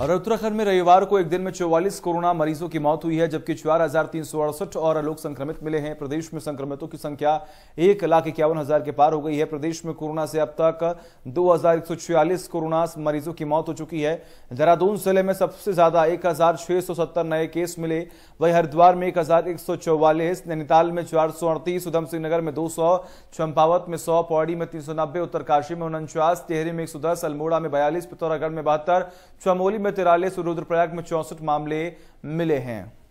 और उत्तराखंड में रविवार को एक दिन में चौवालीस कोरोना मरीजों की मौत हुई है जबकि चार हजार तीन सौ अड़सठ और लोग संक्रमित मिले हैं प्रदेश में संक्रमितों की संख्या एक लाख इक्यावन हजार के पार हो गई है प्रदेश में कोरोना से अब तक दो हजार एक सौ छियालीस कोरोना मरीजों की मौत हो चुकी है देहरादून जिले में सबसे ज्यादा एक हजार छह सौ सत्तर नए केस मिले वही हरिद्वार में एक हजार एक सौ चौवालीस नैनीताल में चार सौ अड़तीस उधम सिंह नगर में दो सौ चंपावत में सौ पौड़ी में तीन सौ नब्बे उत्तरकाशी में उनचास टेहरी में एक सौ दस अल्मोड़ा में बयालीस पिथौरागढ़ में बहत्तर चमोली में तिरालीस रुद्रप्रयाग में चौसठ मामले मिले हैं